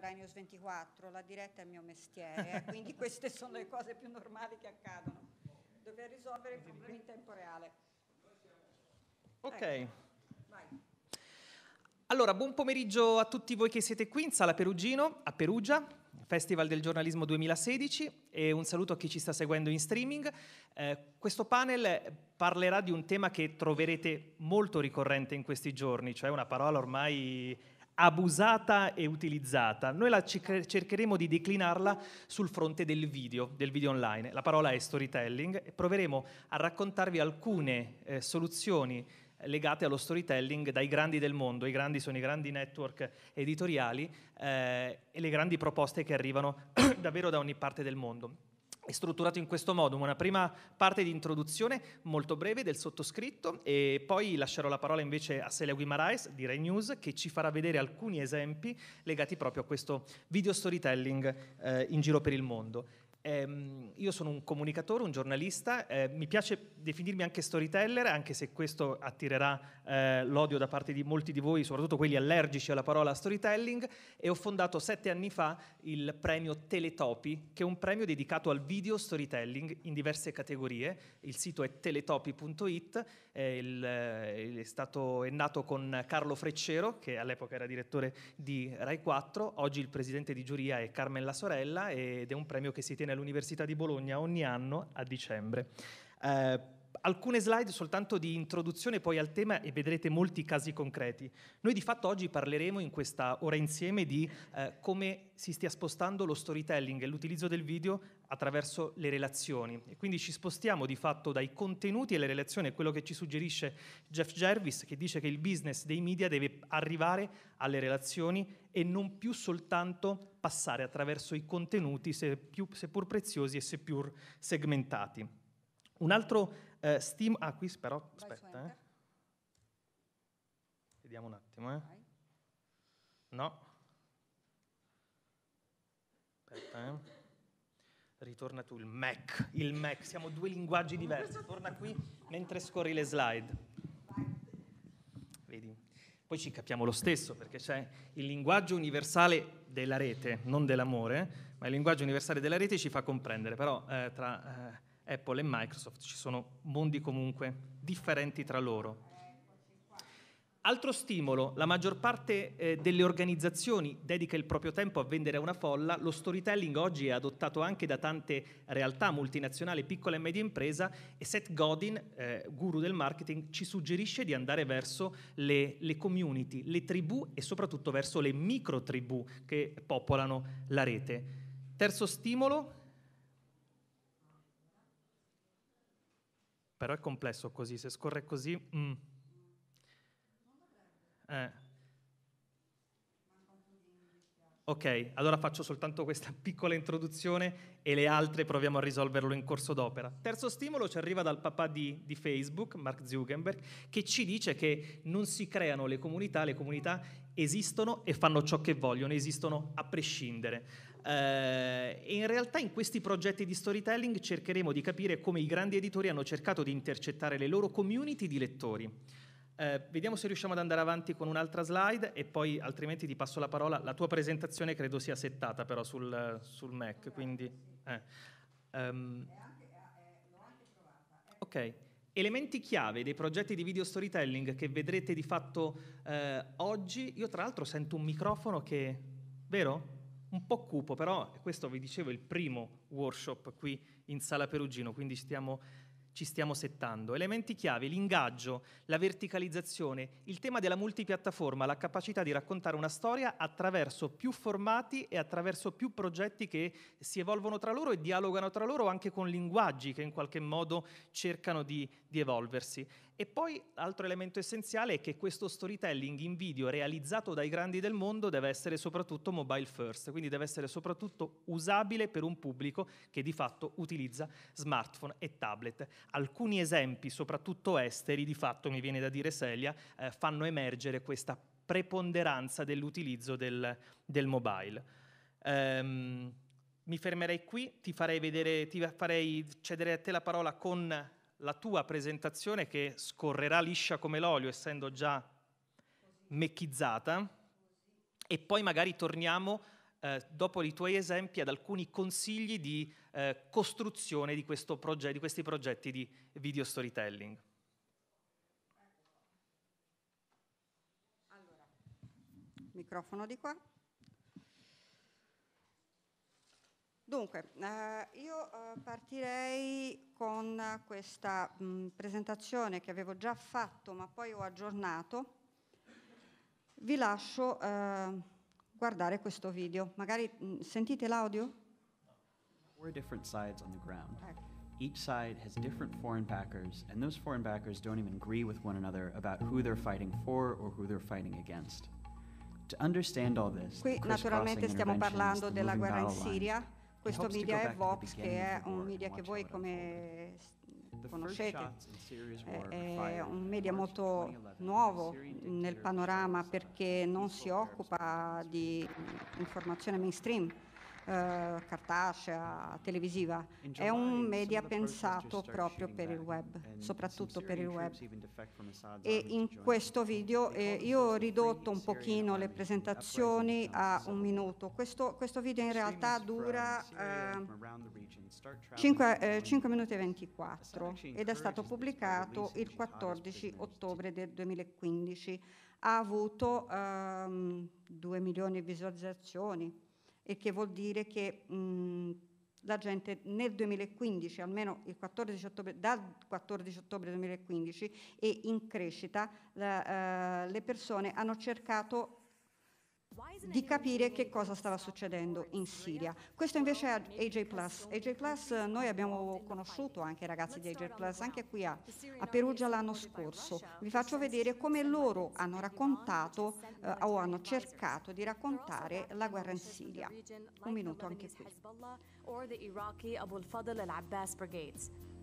per Rai News 24, la diretta è il mio mestiere, eh, quindi queste sono le cose più normali che accadono. Dover risolvere i problemi in tempo reale. Ok. Ecco. Allora, buon pomeriggio a tutti voi che siete qui in Sala Perugino, a Perugia, Festival del Giornalismo 2016 e un saluto a chi ci sta seguendo in streaming. Eh, questo panel parlerà di un tema che troverete molto ricorrente in questi giorni, cioè una parola ormai abusata e utilizzata. Noi la cercheremo di declinarla sul fronte del video, del video online. La parola è storytelling e proveremo a raccontarvi alcune eh, soluzioni legate allo storytelling dai grandi del mondo. I grandi sono i grandi network editoriali eh, e le grandi proposte che arrivano davvero da ogni parte del mondo. È strutturato in questo modo, una prima parte di introduzione molto breve del sottoscritto e poi lascerò la parola invece a Celia Guimarães di Rai News che ci farà vedere alcuni esempi legati proprio a questo video storytelling eh, in giro per il mondo. Ehm, io sono un comunicatore, un giornalista, eh, mi piace definirmi anche storyteller, anche se questo attirerà eh, l'odio da parte di molti di voi, soprattutto quelli allergici alla parola storytelling, e ho fondato sette anni fa il premio Teletopi, che è un premio dedicato al video storytelling in diverse categorie. Il sito è teletopi.it, eh, il, è, stato, è nato con Carlo Freccero, che all'epoca era direttore di Rai 4, oggi il presidente di giuria è Carmen La Sorella ed è un premio che si tiene all'Università di Bologna ogni anno a dicembre. Eh, alcune slide soltanto di introduzione poi al tema e vedrete molti casi concreti. Noi di fatto oggi parleremo in questa ora insieme di eh, come si stia spostando lo storytelling e l'utilizzo del video attraverso le relazioni e quindi ci spostiamo di fatto dai contenuti alle le relazioni, quello che ci suggerisce Jeff Jervis che dice che il business dei media deve arrivare alle relazioni e non più soltanto passare attraverso i contenuti seppur preziosi e seppur segmentati. Un altro eh, Steam... Ah, qui però... Aspetta, eh. Vediamo un attimo, eh. No. Aspetta, eh. Ritorna tu, il Mac. Il Mac, siamo due linguaggi diversi. Torna qui mentre scorri le slide. Vedi? Poi ci capiamo lo stesso, perché c'è il linguaggio universale della rete, non dell'amore, ma il linguaggio universale della rete ci fa comprendere, però eh, tra eh, Apple e Microsoft, ci sono mondi comunque differenti tra loro. Altro stimolo, la maggior parte eh, delle organizzazioni dedica il proprio tempo a vendere a una folla, lo storytelling oggi è adottato anche da tante realtà multinazionali, piccola e media impresa e Seth Godin, eh, guru del marketing, ci suggerisce di andare verso le, le community, le tribù e soprattutto verso le micro tribù che popolano la rete. Terzo stimolo, Però è complesso così, se scorre così... Mm. Eh. Ok, allora faccio soltanto questa piccola introduzione e le altre proviamo a risolverlo in corso d'opera. Terzo stimolo ci arriva dal papà di, di, Facebook, Mark Zuckerberg, che ci dice che non si creano le comunità, le comunità esistono e fanno ciò che vogliono, esistono a prescindere. Eh, e in realtà in questi progetti di storytelling cercheremo di capire come i grandi editori hanno cercato di intercettare le loro community di lettori. Eh, vediamo se riusciamo ad andare avanti con un'altra slide e poi altrimenti ti passo la parola. La tua presentazione credo sia settata però sul, sul Mac, quindi... Eh. Um, ok. Elementi chiave dei progetti di video storytelling che vedrete di fatto eh, oggi. Io tra l'altro sento un microfono che... Vero? Un po' cupo, però questo vi dicevo è il primo workshop qui in Sala Perugino, quindi stiamo ci stiamo settando. Elementi chiave, l'ingaggio, la verticalizzazione, il tema della multipiattaforma, la capacità di raccontare una storia attraverso più formati e attraverso più progetti che si evolvono tra loro e dialogano tra loro anche con linguaggi che in qualche modo cercano di, di evolversi. E poi l'altro elemento essenziale è che questo storytelling in video realizzato dai grandi del mondo deve essere soprattutto mobile first, quindi deve essere soprattutto usabile per un pubblico che di fatto utilizza smartphone e tablet. Alcuni esempi, soprattutto esteri, di fatto mi viene da dire Celia, eh, fanno emergere questa preponderanza dell'utilizzo del, del mobile. Um, mi fermerei qui, ti farei, vedere, ti farei cedere a te la parola con la tua presentazione che scorrerà liscia come l'olio, essendo già mecchizzata, e poi magari torniamo eh, dopo i tuoi esempi ad alcuni consigli di eh, costruzione di, proget- di questi progetti di video storytelling. Allora, microfono di qua. Dunque, eh, io eh, partirei con questa mh, mm, presentazione che avevo già fatto ma poi ho aggiornato. Vi lascio eh, guardare questo video. Magari mh, mm, sentite l'audio? Four different sides on the ground. Ecco. Each side has different foreign backers, and those foreign backers don't even agree with one another about who they're fighting for or who they're fighting against. To understand all this, Qui naturalmente stiamo parlando della guerra in Siria. Questo media è Vox, che è un media che voi come conoscete, eh, è un media molto nuovo nel panorama perché non si occupa di informazione mainstream, eh, cartacea, televisiva. È un media pensato proprio per il web, soprattutto per il web. E in questo video eh, io ho ridotto un pochino le presentazioni a un minuto. Questo, questo video in realtà dura ehm, eh, 5, 5 minuti e 24 ed è stato pubblicato il 14 ottobre del 2015 ha avuto um, ehm, 2 milioni di visualizzazioni, e che vuol dire che mh, la gente nel 2015, almeno 14 ottobre, dal 14 ottobre 2015 e in crescita, la, eh, le persone hanno cercato di capire che cosa stava succedendo in Siria. Questo invece è AJ Plus. AJ Plus eh, noi abbiamo conosciuto anche i ragazzi di AJ Plus, anche qui a, a Perugia l'anno scorso. Vi faccio vedere come loro hanno raccontato eh, o hanno cercato di raccontare la guerra in Siria. Un minuto anche qui.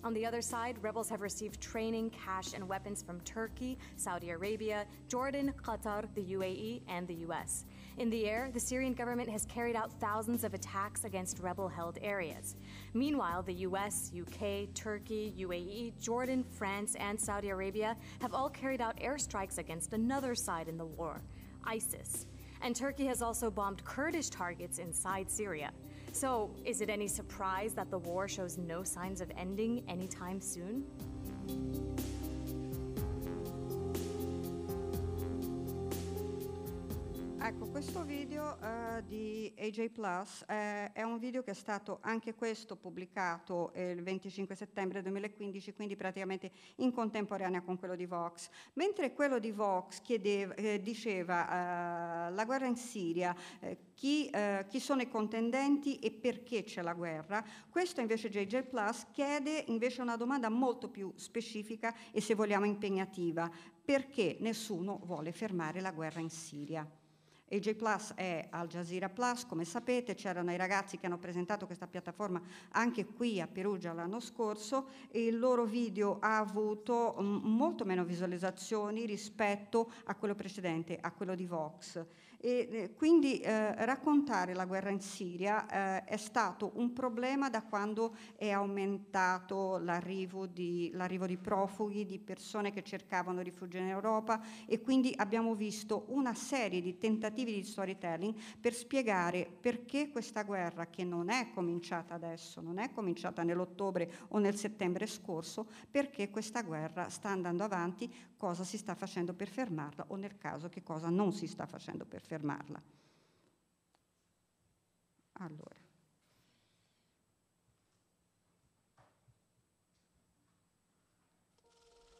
On the other side, rebels have received training, cash, and weapons from Turkey, Saudi Arabia, Jordan, Qatar, the UAE, and the US. In the air, the Syrian government has carried out thousands of attacks against rebel held areas. Meanwhile, the US, UK, Turkey, UAE, Jordan, France, and Saudi Arabia have all carried out airstrikes against another side in the war ISIS. And Turkey has also bombed Kurdish targets inside Syria. So, is it any surprise that the war shows no signs of ending anytime soon? questo video eh, di AJ Plus eh, è un video che è stato anche questo pubblicato eh, il 25 settembre 2015, quindi praticamente in contemporanea con quello di Vox. Mentre quello di Vox chiedeva, eh, diceva eh, la guerra in Siria, eh, chi, chi, sono i contendenti e perché c'è la guerra, questo invece JJ Plus chiede invece una domanda molto più specifica e se vogliamo impegnativa. Perché nessuno vuole fermare la guerra in Siria? E Plus è Al Jazeera Plus, come sapete, c'erano i ragazzi che hanno presentato questa piattaforma anche qui a Perugia l'anno scorso e il loro video ha avuto mm, molto meno visualizzazioni rispetto a quello precedente, a quello di Vox. E, eh, quindi eh, raccontare la guerra in Siria eh, è stato un problema da quando è aumentato l'arrivo di, l'arrivo di, profughi, di persone che cercavano rifugio in Europa e quindi abbiamo visto una serie di tentativi di storytelling per spiegare perché questa guerra, che non è cominciata adesso, non è cominciata nell'ottobre o nel settembre scorso, perché questa guerra sta andando avanti, cosa si sta facendo per fermarla o nel caso che cosa non si sta facendo per fermarla fermarla. Allora.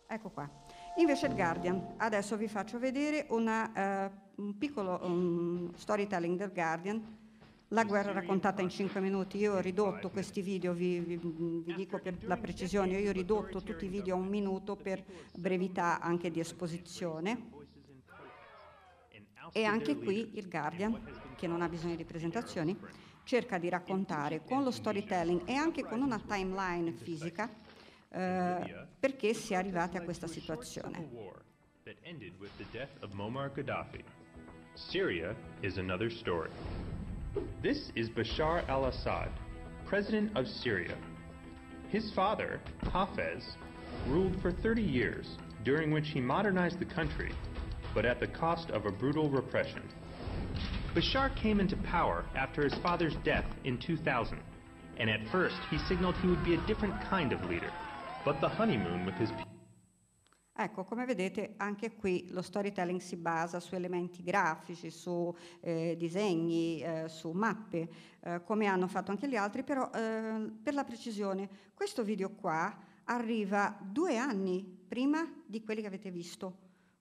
Ecco qua. Invece il Guardian. Adesso vi faccio vedere una, uh, un piccolo um, storytelling del Guardian. La guerra raccontata in 5 minuti. Io ho ridotto questi video, vi, vi, vi dico per la precisione, io ho ridotto tutti i video a un minuto per brevità anche di esposizione. E anche qui il Guardian, che non ha bisogno di presentazioni, cerca di raccontare con lo storytelling e anche con una timeline fisica eh, perché si è arrivati a questa situazione. Syria is another story. This is Bashar al-Assad, president of Syria. His father, Hafez, ruled for 30 years, during which he modernized the country but at the cost of a brutal repression. Bashar came into power after his father's death in 2000, and at first he signaled he would be a different kind of leader, but the honeymoon with his Ecco, come vedete anche qui lo storytelling si basa su elementi grafici, su eh, disegni, eh, su mappe, eh, come hanno fatto anche gli altri, però eh, per la precisione, questo video qua arriva due anni prima di quelli che avete visto.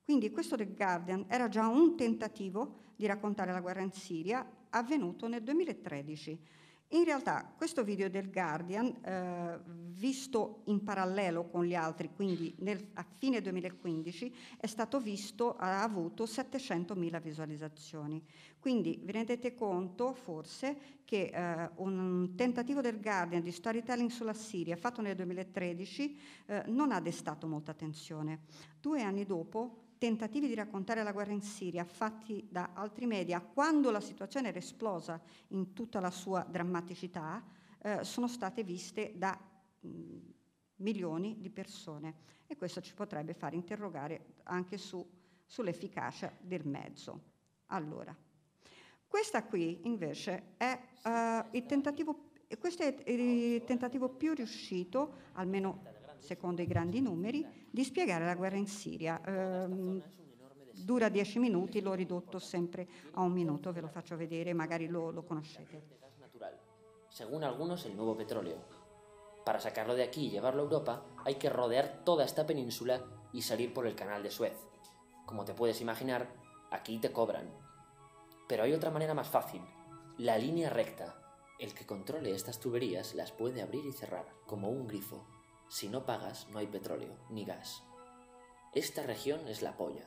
Quindi questo The Guardian era già un tentativo di raccontare la guerra in Siria avvenuto nel 2013. In realtà questo video del Guardian, eh, visto in parallelo con gli altri, quindi nel, a fine 2015, è stato visto, ha avuto 700.000 visualizzazioni. Quindi vi rendete conto forse che eh, un tentativo del Guardian di storytelling sulla Siria fatto nel 2013 eh, non ha destato molta attenzione. Due anni dopo tentativi di raccontare la guerra in Siria fatti da altri media quando la situazione era esplosa in tutta la sua drammaticità eh, sono state viste da mh, mm, milioni di persone e questo ci potrebbe far interrogare anche su, sull'efficacia del mezzo. Allora, questa qui invece è eh, il tentativo questo è il tentativo più riuscito, almeno secondo i grandi numeri, di spiegare la guerra en Siria. Ehm, dura 10 minuti, l'ho ridotto siempre a un minuto, ve lo faccio vedere, magari lo, lo conoscete. Según algunos, el nuevo petróleo. Para sacarlo de aquí y llevarlo a Europa, hay que rodear toda esta península y salir por el canal de Suez. Como te puedes imaginar, aquí te cobran. Pero hay otra manera más fácil, la línea recta. El que controle estas tuberías las puede abrir y cerrar, como un grifo. Si no pagas, no hay petróleo, ni gas. Esta región es la polla.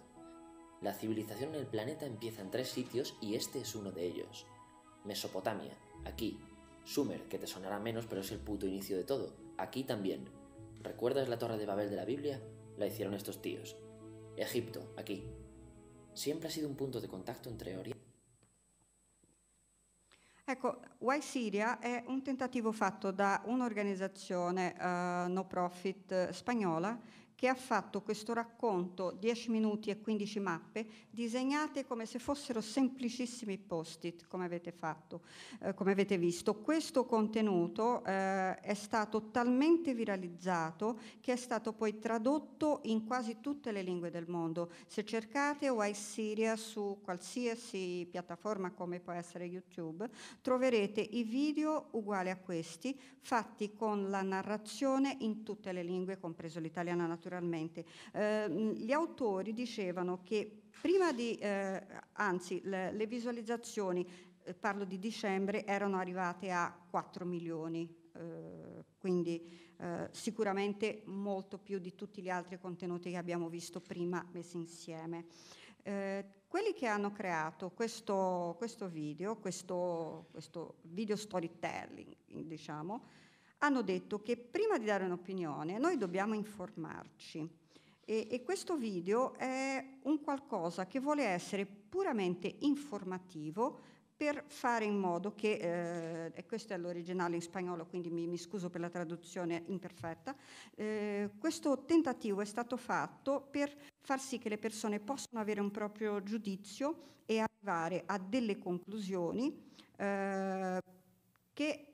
La civilización en el planeta empieza en tres sitios y este es uno de ellos. Mesopotamia, aquí. Sumer, que te sonará menos pero es el puto inicio de todo, aquí también. ¿Recuerdas la torre de Babel de la Biblia? La hicieron estos tíos. Egipto, aquí. Siempre ha sido un punto de contacto entre Oriente. Ecco, Why Syria è un tentativo fatto da un'organizzazione uh, no profit eh, spagnola che ha fatto questo racconto 10 minuti e 15 mappe disegnate come se fossero semplicissimi post-it, come avete fatto, eh, come avete visto. Questo contenuto eh, è stato talmente viralizzato che è stato poi tradotto in quasi tutte le lingue del mondo. Se cercate Why Syria su qualsiasi piattaforma come può essere YouTube, troverete i video uguali a questi, fatti con la narrazione in tutte le lingue, compreso l'italiano naturale naturalmente. Eh, gli autori dicevano che prima di, eh, anzi, le, le visualizzazioni, eh, parlo di dicembre, erano arrivate a 4 milioni, eh, quindi eh, sicuramente molto più di tutti gli altri contenuti che abbiamo visto prima messi insieme. Eh, quelli che hanno creato questo, questo video, questo, questo video storytelling, diciamo, hanno detto che prima di dare un'opinione noi dobbiamo informarci. E, e, questo video è un qualcosa che vuole essere puramente informativo per fare in modo che, eh, e questo è l'originale in spagnolo, quindi mi, mi scuso per la traduzione imperfetta, eh, questo tentativo è stato fatto per far sì che le persone possano avere un proprio giudizio e arrivare a delle conclusioni eh, che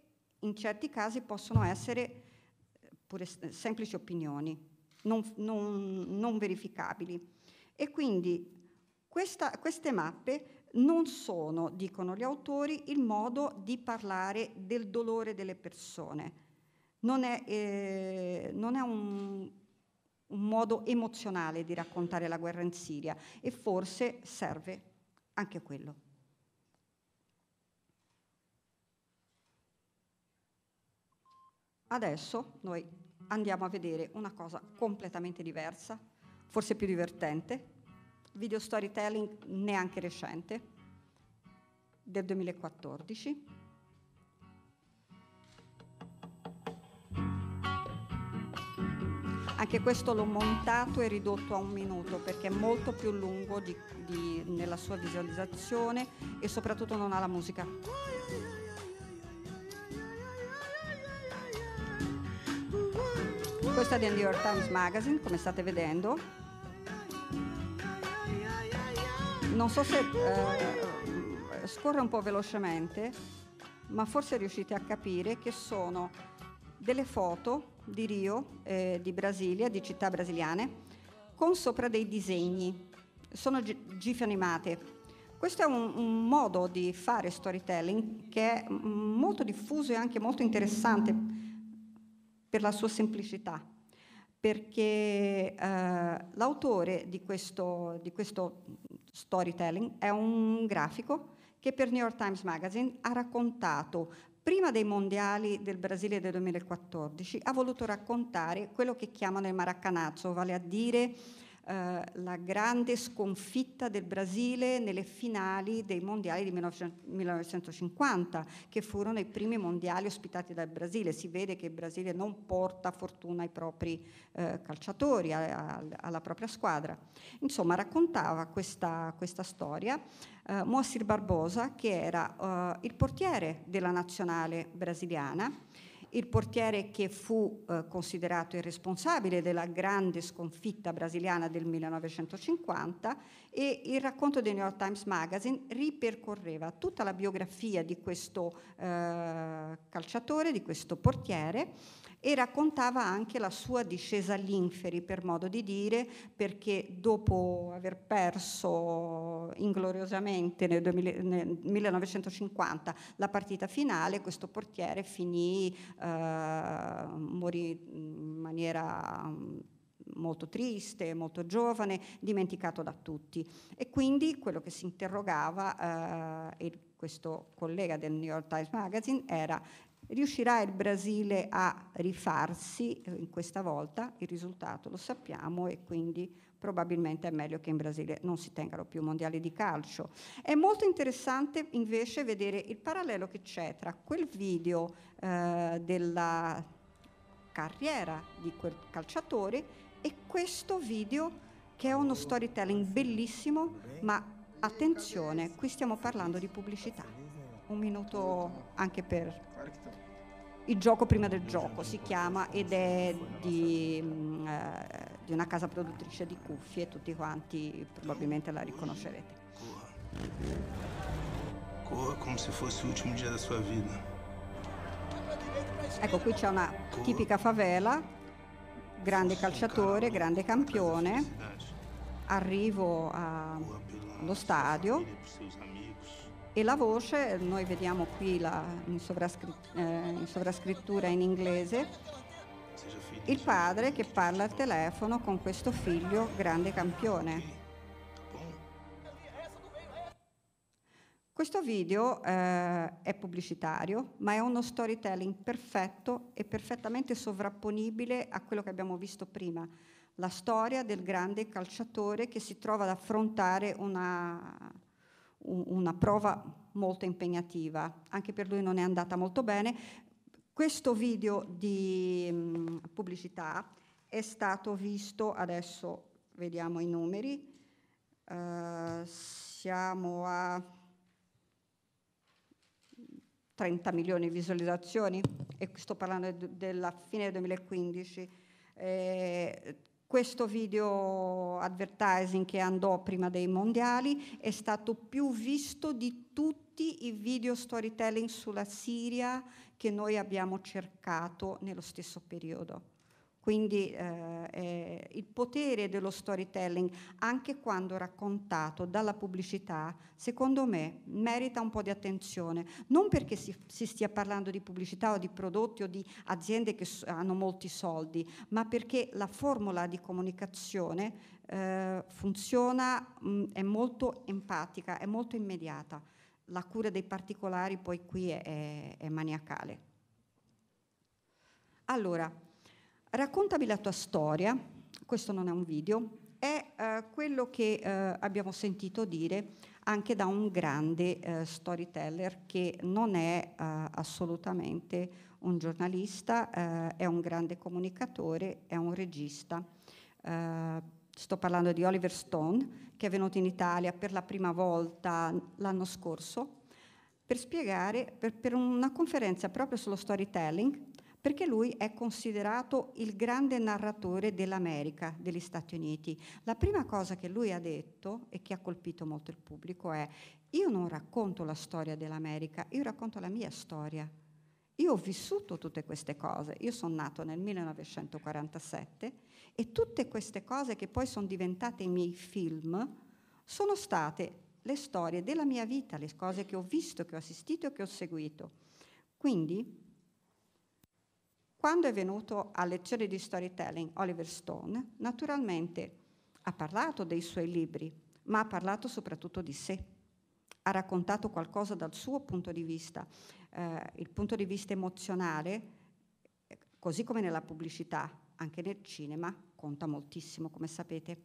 in certi casi possono essere eh, pure semplici opinioni, non, non, non verificabili. E quindi questa, queste mappe non sono, dicono gli autori, il modo di parlare del dolore delle persone. Non è, eh, non è un, un modo emozionale di raccontare la guerra in Siria e forse serve anche quello. Adesso noi andiamo a vedere una cosa completamente diversa, forse più divertente, video storytelling neanche recente, del 2014. Anche questo l'ho montato e ridotto a un minuto perché è molto più lungo di, di, nella sua visualizzazione e soprattutto non ha la musica. Questo è del New York Times Magazine, come state vedendo. Non so se eh, scorre un po' velocemente, ma forse riuscite a capire che sono delle foto di Rio, eh, di Brasilia, di città brasiliane, con sopra dei disegni. Sono gif animate. Questo è un, un modo di fare storytelling che è molto diffuso e anche molto interessante per la sua semplicità, perché eh, l'autore di questo, di questo storytelling è un grafico che per New York Times Magazine ha raccontato prima dei mondiali del Brasile del 2014, ha voluto raccontare quello che chiamano il maracanazzo, vale a dire eh, la grande sconfitta del Brasile nelle finali dei mondiali di 1950, che furono i primi mondiali ospitati dal Brasile. Si vede che il Brasile non porta fortuna ai propri eh, calciatori, a, a, alla propria squadra. Insomma, raccontava questa, questa storia eh, Moacir Barbosa, che era eh, il portiere della nazionale brasiliana il portiere che fu eh, considerato il responsabile della grande sconfitta brasiliana del 1950 e il racconto del New York Times Magazine ripercorreva tutta la biografia di questo eh, calciatore, di questo portiere e raccontava anche la sua discesa all'inferi, per modo di dire, perché dopo aver perso ingloriosamente nel, 2000, nel 1950 la partita finale, questo portiere finì, eh, morì in maniera mm, molto triste, molto giovane, dimenticato da tutti. E quindi quello che si interrogava eh, questo collega del New York Times Magazine era Riuscirà il Brasile a rifarsi eh, in questa volta? Il risultato lo sappiamo e quindi probabilmente è meglio che in Brasile non si tengano più mondiali di calcio. È molto interessante invece vedere il parallelo che c'è tra quel video eh, della carriera di quel calciatore e questo video che è uno storytelling bellissimo, ma attenzione, qui stiamo parlando di pubblicità. Un minuto anche per il gioco prima del gioco si chiama ed è di, mh, mm, eh, di una casa produttrice di cuffie, tutti quanti probabilmente la riconoscerete. Corra. come se fosse l'ultimo giorno della sua vita. Ecco, qui c'è una tipica favela, grande calciatore, grande campione, arrivo allo stadio e la voce, noi vediamo qui la, in, sovrascrittura, eh, in sovrascrittura in inglese, il padre che parla al telefono con questo figlio grande campione. Questo video eh, è pubblicitario, ma è uno storytelling perfetto e perfettamente sovrapponibile a quello che abbiamo visto prima, la storia del grande calciatore che si trova ad affrontare una, una prova molto impegnativa, anche per lui non è andata molto bene. Questo video di mh, mm, pubblicità è stato visto, adesso vediamo i numeri, uh, siamo a 30 milioni di visualizzazioni e sto parlando de- della fine del 2015. Eh, questo video advertising che andò prima dei mondiali è stato più visto di tutti i video storytelling sulla Siria che noi abbiamo cercato nello stesso periodo. Quindi eh, il potere dello storytelling, anche quando raccontato dalla pubblicità, secondo me merita un po' di attenzione. Non perché si, si stia parlando di pubblicità o di prodotti o di aziende che so, hanno molti soldi, ma perché la formula di comunicazione eh, funziona, mh, mm, è molto empatica, è molto immediata. La cura dei particolari poi qui è, è, è maniacale. Allora, Raccontami la tua storia, questo non è un video, è eh, quello che eh, abbiamo sentito dire anche da un grande eh, storyteller che non è eh, assolutamente un giornalista, eh, è un grande comunicatore, è un regista. Eh, sto parlando di Oliver Stone che è venuto in Italia per la prima volta l'anno scorso per spiegare per, per una conferenza proprio sullo storytelling perché lui è considerato il grande narratore dell'America, degli Stati Uniti. La prima cosa che lui ha detto e che ha colpito molto il pubblico è io non racconto la storia dell'America, io racconto la mia storia. Io ho vissuto tutte queste cose, io sono nato nel 1947 e tutte queste cose che poi sono diventate i miei film sono state le storie della mia vita, le cose che ho visto, che ho assistito e che ho seguito. Quindi quando è venuto a lezioni di storytelling Oliver Stone, naturalmente ha parlato dei suoi libri, ma ha parlato soprattutto di sé. Ha raccontato qualcosa dal suo punto di vista, eh, il punto di vista emozionale, così come nella pubblicità, anche nel cinema conta moltissimo, come sapete.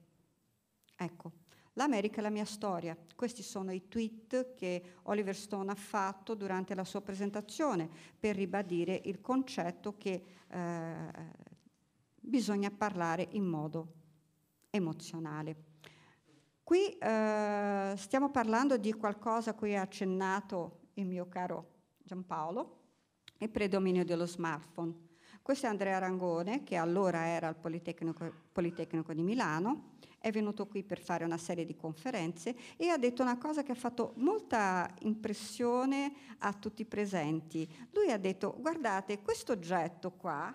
Ecco. L'America è la mia storia. Questi sono i tweet che Oliver Stone ha fatto durante la sua presentazione per ribadire il concetto che eh, bisogna parlare in modo emozionale. Qui eh, stiamo parlando di qualcosa a cui ha accennato il mio caro Giampaolo, il predominio dello smartphone. Questo è Andrea Rangone, che allora era al Politecnico, Politecnico di Milano è venuto qui per fare una serie di conferenze e ha detto una cosa che ha fatto molta impressione a tutti i presenti. Lui ha detto, guardate, questo oggetto qua,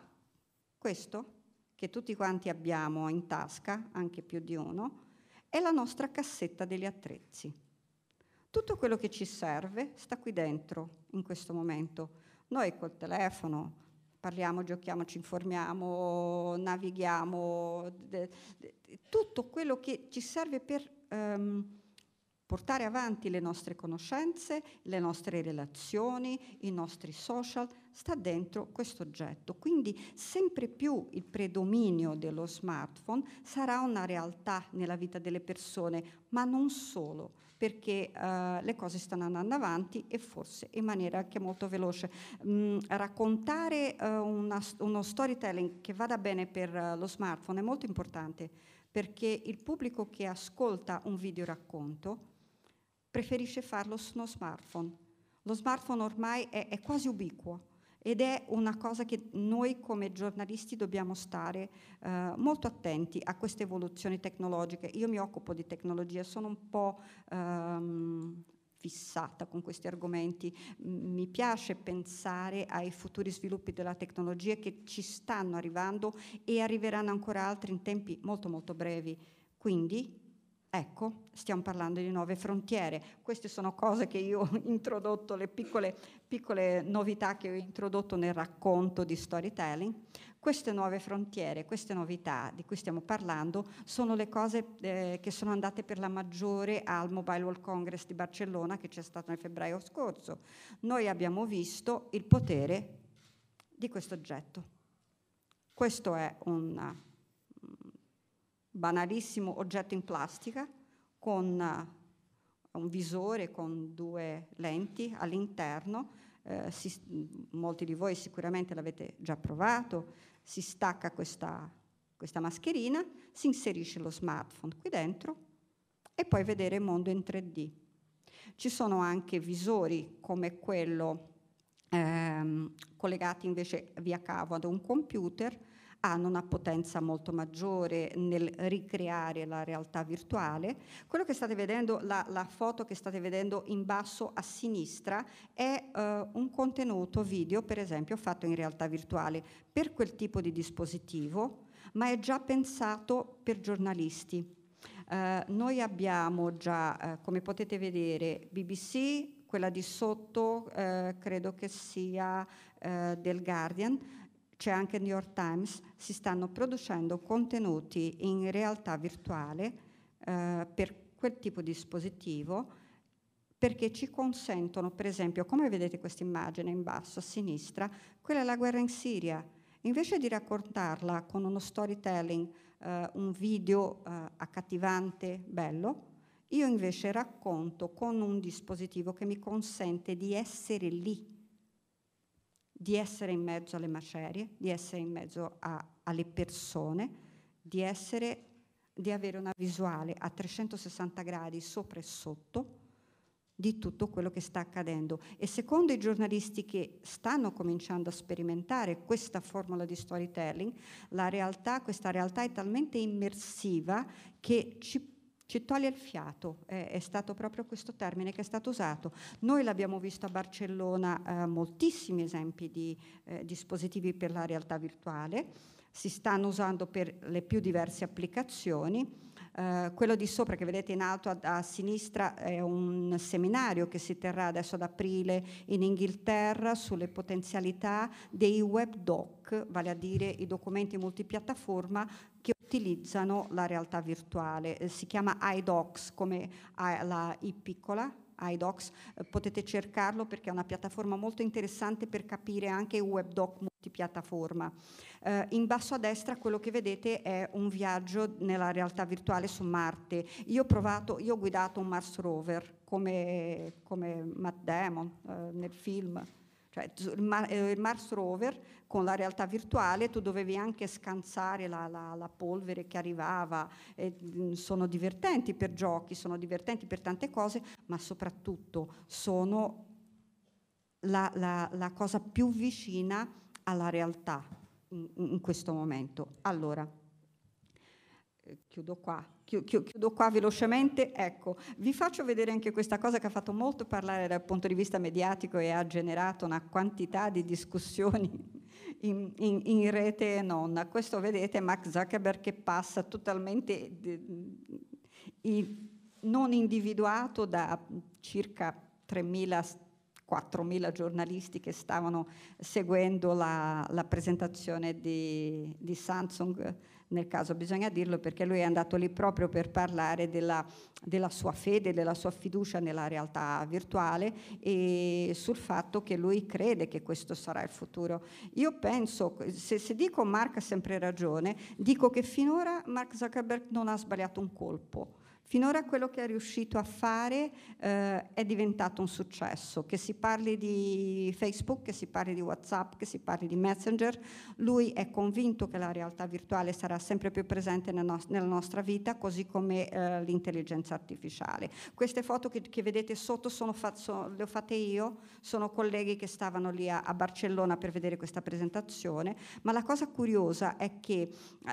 questo, che tutti quanti abbiamo in tasca, anche più di uno, è la nostra cassetta degli attrezzi. Tutto quello che ci serve sta qui dentro in questo momento. Noi col telefono, parliamo, giochiamo, ci informiamo, navighiamo, de, de, tutto quello che ci serve per ehm, portare avanti le nostre conoscenze, le nostre relazioni, i nostri social, sta dentro questo oggetto. Quindi sempre più il predominio dello smartphone sarà una realtà nella vita delle persone, ma non solo perché eh, le cose stanno andando avanti e forse in maniera anche molto veloce. Mm, raccontare eh, una, uno storytelling che vada bene per uh, lo smartphone è molto importante perché il pubblico che ascolta un video racconto preferisce farlo su uno smartphone. Lo smartphone ormai è, è quasi ubiquo ed è una cosa che noi come giornalisti dobbiamo stare eh, molto attenti a queste evoluzioni tecnologiche. Io mi occupo di tecnologia, sono un po' ehm, fissata con questi argomenti, mi piace pensare ai futuri sviluppi della tecnologia che ci stanno arrivando e arriveranno ancora altri in tempi molto molto brevi. Quindi Ecco, stiamo parlando di nuove frontiere. Queste sono cose che io ho introdotto, le piccole, piccole novità che ho introdotto nel racconto di storytelling. Queste nuove frontiere, queste novità di cui stiamo parlando sono le cose eh, che sono andate per la maggiore al Mobile World Congress di Barcellona che c'è stato nel febbraio scorso. Noi abbiamo visto il potere di questo oggetto. Questo è un banalissimo oggetto in plastica con eh, un visore con due lenti all'interno. Eh, si, molti di voi sicuramente l'avete già provato. Si stacca questa, questa mascherina, si inserisce lo smartphone qui dentro e puoi vedere il mondo in 3D. Ci sono anche visori come quello ehm, collegati invece via cavo ad un computer hanno una potenza molto maggiore nel ricreare la realtà virtuale. Quello che state vedendo, la, la foto che state vedendo in basso a sinistra è eh, un contenuto video, per esempio, fatto in realtà virtuale per quel tipo di dispositivo, ma è già pensato per giornalisti. Eh, noi abbiamo già, eh, come potete vedere, BBC, quella di sotto eh, credo che sia eh, del Guardian, c'è anche New York Times, si stanno producendo contenuti in realtà virtuale eh, per quel tipo di dispositivo perché ci consentono, per esempio, come vedete questa immagine in basso a sinistra, quella è la guerra in Siria. Invece di raccontarla con uno storytelling, eh, un video eh, accattivante, bello, io invece racconto con un dispositivo che mi consente di essere lì, di essere in mezzo alle macerie, di essere in mezzo a, alle persone, di, essere, di avere una visuale a 360 gradi sopra e sotto di tutto quello che sta accadendo. E secondo i giornalisti che stanno cominciando a sperimentare questa formula di storytelling, la realtà, questa realtà è talmente immersiva che ci ci toglie il fiato, eh, è stato proprio questo termine che è stato usato. Noi l'abbiamo visto a Barcellona eh, moltissimi esempi di eh, dispositivi per la realtà virtuale, si stanno usando per le più diverse applicazioni. Uh, quello di sopra che vedete in alto a, a, sinistra è un seminario che si terrà adesso ad aprile in Inghilterra sulle potenzialità dei web doc, vale a dire i documenti multipiattaforma utilizzano la realtà virtuale. Eh, si chiama iDocs come la I piccola iDocs, eh, potete cercarlo perché è una piattaforma molto interessante per capire anche WebDoc multipiattaforma. Eh, in basso a destra quello che vedete è un viaggio nella realtà virtuale su Marte. Io ho, provato, io ho guidato un Mars Rover come, come Matt Damon eh, nel film cioè eh, il, Mars Rover con la realtà virtuale tu dovevi anche scansare la, la, la polvere che arrivava, e, mm, sono divertenti per giochi, sono divertenti per tante cose, ma soprattutto sono la, la cosa più vicina alla realtà in, in questo momento. Allora, eh, chiudo qua chiudo qua velocemente, ecco, vi faccio vedere anche questa cosa che ha fatto molto parlare dal punto di vista mediatico e ha generato una quantità di discussioni in, in, in rete e non. Questo vedete Mark Zuckerberg che passa totalmente non individuato da circa 3.000 4.000 giornalisti che stavano seguendo la, la presentazione di, di Samsung nel caso bisogna dirlo perché lui è andato lì proprio per parlare della, della, sua fede, della sua fiducia nella realtà virtuale e sul fatto che lui crede che questo sarà il futuro. Io penso, se, se dico Mark ha sempre ragione, dico che finora Mark Zuckerberg non ha sbagliato un colpo Finora quello che è riuscito a fare eh, è diventato un successo, che si parli di Facebook, che si parli di WhatsApp, che si parli di Messenger, lui è convinto che la realtà virtuale sarà sempre più presente nel nos- nella nostra vita, così come eh, l'intelligenza artificiale. Queste foto che, che vedete sotto fa- so- le ho fatte io, sono colleghi che stavano lì a-, a Barcellona per vedere questa presentazione, ma la cosa curiosa è che eh,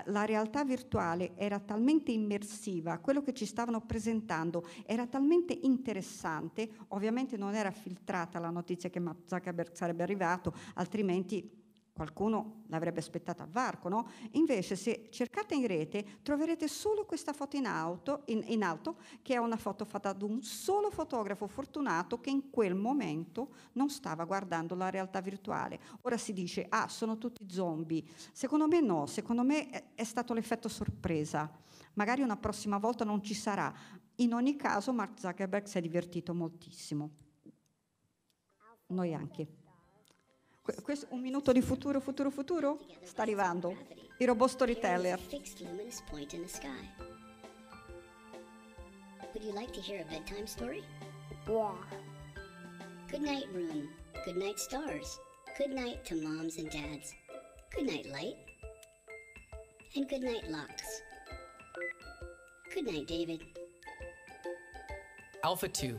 la realtà virtuale era talmente immersiva, quello che ci stava stavano presentando era talmente interessante, ovviamente non era filtrata la notizia che Mark Zuckerberg sarebbe arrivato, altrimenti Qualcuno l'avrebbe aspettato a varco, no? Invece se cercate in rete troverete solo questa foto in, auto, in, in alto, che è una foto fatta da un solo fotografo fortunato che in quel momento non stava guardando la realtà virtuale. Ora si dice, ah, sono tutti zombie. Secondo me no, secondo me è stato l'effetto sorpresa. Magari una prossima volta non ci sarà. In ogni caso Mark Zuckerberg si è divertito moltissimo. Noi anche. Questo, un minuto di futuro, futuro, futuro? Sta arrivando. Il robot storyteller. Would you like to hear a bedtime story? Yeah. Good night, room. Good night, stars. Good night to moms and dads. Good night, light. And good night, locks. Good night, David. Alpha 2.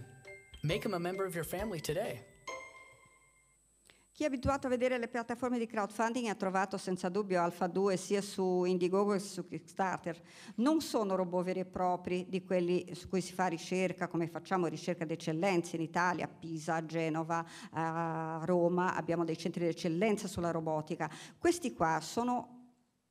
Make him a member of your family today. Chi è abituato a vedere le piattaforme di crowdfunding ha trovato senza dubbio Alfa 2 sia su Indiegogo che su Kickstarter. Non sono robot veri e propri di quelli su cui si fa ricerca, come facciamo ricerca d'eccellenza in Italia, Pisa, Genova, a eh, Roma, abbiamo dei centri d'eccellenza sulla robotica. Questi qua sono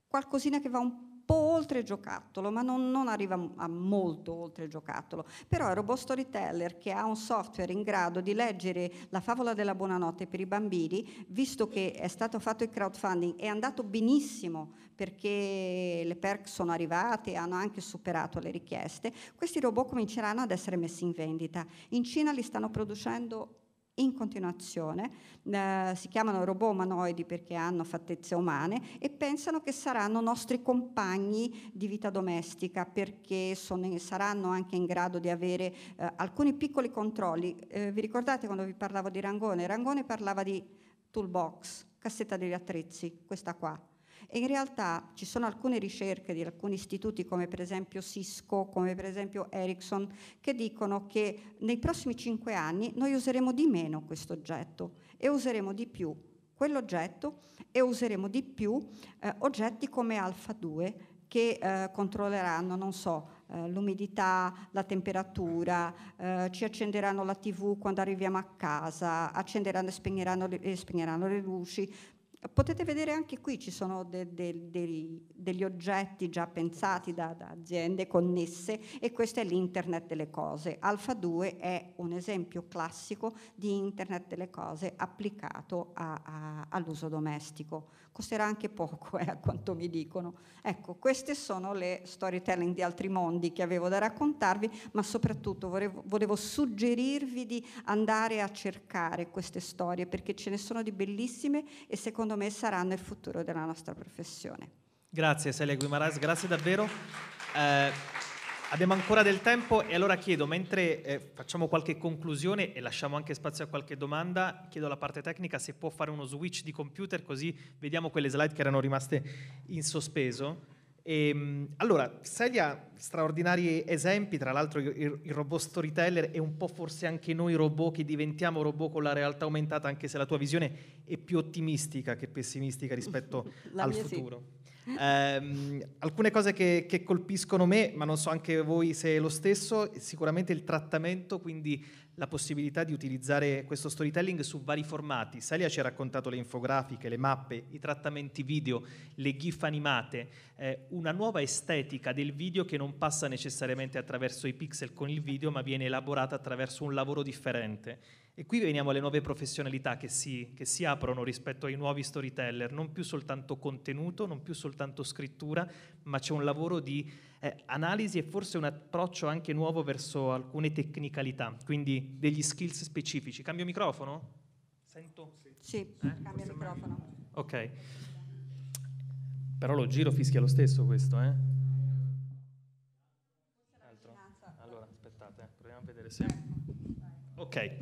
qualcosina che va un po' po' oltre giocattolo, ma non, non arriva a molto oltre giocattolo. Però il robot storyteller che ha un software in grado di leggere la favola della buonanotte per i bambini, visto che è stato fatto il crowdfunding, è andato benissimo perché le perk sono arrivate, hanno anche superato le richieste, questi robot cominceranno ad essere messi in vendita. In Cina li stanno producendo in continuazione, eh, si chiamano robot umanoidi perché hanno fattezze umane e pensano che saranno nostri compagni di vita domestica perché sono, saranno anche in grado di avere eh, alcuni piccoli controlli. Eh, vi ricordate quando vi parlavo di Rangone? Rangone parlava di toolbox, cassetta degli attrezzi, questa qua, e in realtà ci sono alcune ricerche di alcuni istituti come per esempio Cisco, come per esempio Ericsson, che dicono che nei prossimi cinque anni noi useremo di meno questo oggetto e useremo di più quell'oggetto e useremo di più eh, oggetti come Alfa 2 che eh, controlleranno, non so, eh, l'umidità, la temperatura, eh, ci accenderanno la tv quando arriviamo a casa, accenderanno e spegneranno, le, e spegneranno le luci, potete vedere anche qui ci sono de, de, de, degli oggetti già pensati da, da, aziende connesse e questo è l'internet delle cose. Alfa 2 è un esempio classico di internet delle cose applicato a, a, all'uso domestico costerà anche poco eh, a quanto mi dicono. Ecco, queste sono le storytelling di altri mondi che avevo da raccontarvi, ma soprattutto volevo, volevo suggerirvi di andare a cercare queste storie perché ce ne sono di bellissime e secondo me saranno il futuro della nostra professione. Grazie Celia Guimaras, grazie davvero. Eh... Abbiamo ancora del tempo e allora chiedo, mentre eh, facciamo qualche conclusione e lasciamo anche spazio a qualche domanda, chiedo alla parte tecnica se può fare uno switch di computer così vediamo quelle slide che erano rimaste in sospeso. E, ehm, allora, Celia, straordinari esempi, tra l'altro il, il, robot storyteller e un po' forse anche noi robot che diventiamo robot con la realtà aumentata, anche se la tua visione è più ottimistica che pessimistica rispetto la al futuro. Sì. Eh, alcune cose che, che, colpiscono me, ma non so anche voi se è lo stesso, sicuramente il trattamento, quindi la possibilità di utilizzare questo storytelling su vari formati. Salia ci ha raccontato le infografiche, le mappe, i trattamenti video, le GIF animate, eh, una nuova estetica del video che non passa necessariamente attraverso i pixel con il video, ma viene elaborata attraverso un lavoro differente e qui veniamo alle nuove professionalità che si, che si aprono rispetto ai nuovi storyteller, non più soltanto contenuto, non più soltanto scrittura, ma c'è un lavoro di eh, analisi e forse un approccio anche nuovo verso alcune tecnicalità, quindi degli skills specifici. Cambio microfono? Sento? Sì, sì eh? cambia microfono. Ok. Però lo giro fischia lo stesso questo, eh? Altro? Allora, aspettate, eh, proviamo a vedere se... Ecco. Ok.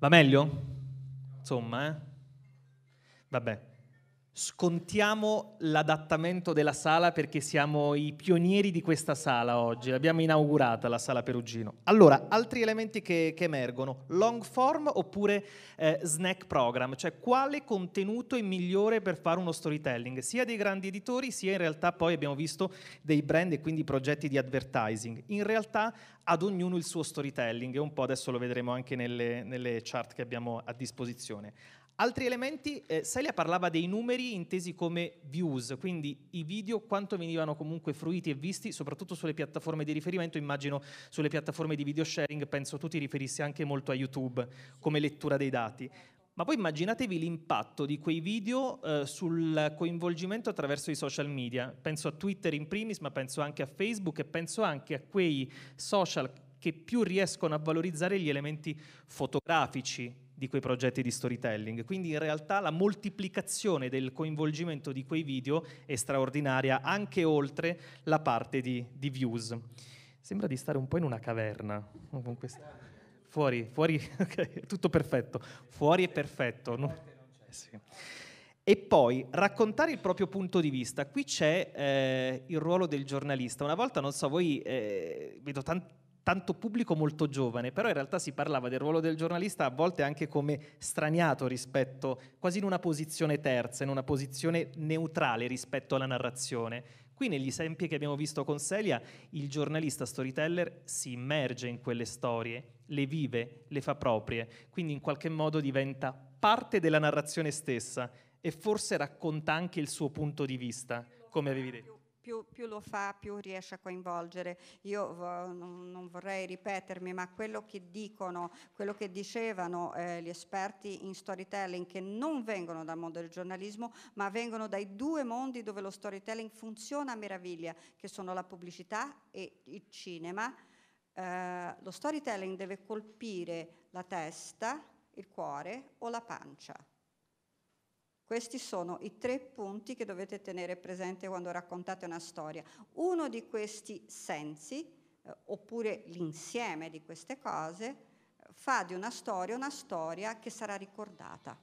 Va meglio? Insomma, eh? Vabbè scontiamo l'adattamento della sala perché siamo i pionieri di questa sala oggi, l'abbiamo inaugurata la sala Perugino. Allora, altri elementi che, che emergono, long form oppure eh, snack program, cioè quale contenuto è migliore per fare uno storytelling, sia dei grandi editori sia in realtà poi abbiamo visto dei brand e quindi progetti di advertising. In realtà ad ognuno il suo storytelling e un po' adesso lo vedremo anche nelle, nelle chart che abbiamo a disposizione. Altri elementi, eh, Celia parlava dei numeri intesi come views, quindi i video quanto venivano comunque fruiti e visti, soprattutto sulle piattaforme di riferimento, immagino sulle piattaforme di video sharing, penso tu ti riferissi anche molto a YouTube come lettura dei dati. Ma poi immaginatevi l'impatto di quei video eh, sul coinvolgimento attraverso i social media. Penso a Twitter in primis, ma penso anche a Facebook e penso anche a quei social che più riescono a valorizzare gli elementi fotografici, di quei progetti di storytelling. Quindi in realtà la moltiplicazione del coinvolgimento di quei video è straordinaria anche oltre la parte di, di views. Sembra di stare un po' in una caverna. Fuori, fuori, okay, tutto perfetto. Fuori è perfetto. No? sì. E poi raccontare il proprio punto di vista. Qui c'è eh, il ruolo del giornalista. Una volta, non so, voi eh, vedo tanti tanto pubblico molto giovane, però in realtà si parlava del ruolo del giornalista a volte anche come straniato rispetto, quasi in una posizione terza, in una posizione neutrale rispetto alla narrazione. Qui negli esempi che abbiamo visto con Celia, il giornalista storyteller si immerge in quelle storie, le vive, le fa proprie, quindi in qualche modo diventa parte della narrazione stessa e forse racconta anche il suo punto di vista, come avevi detto più, più, lo fa, più riesce a coinvolgere. Io non vorrei ripetermi, ma quello che dicono, quello che dicevano eh, gli esperti in storytelling, che non vengono dal mondo del giornalismo, ma vengono dai due mondi dove lo storytelling funziona a meraviglia, che sono la pubblicità e il cinema. Eh, lo storytelling deve colpire la testa, il cuore o la pancia. Questi sono i tre punti che dovete tenere presente quando raccontate una storia. Uno di questi sensi, eh, oppure l'insieme di queste cose, fa di una storia una storia che sarà ricordata.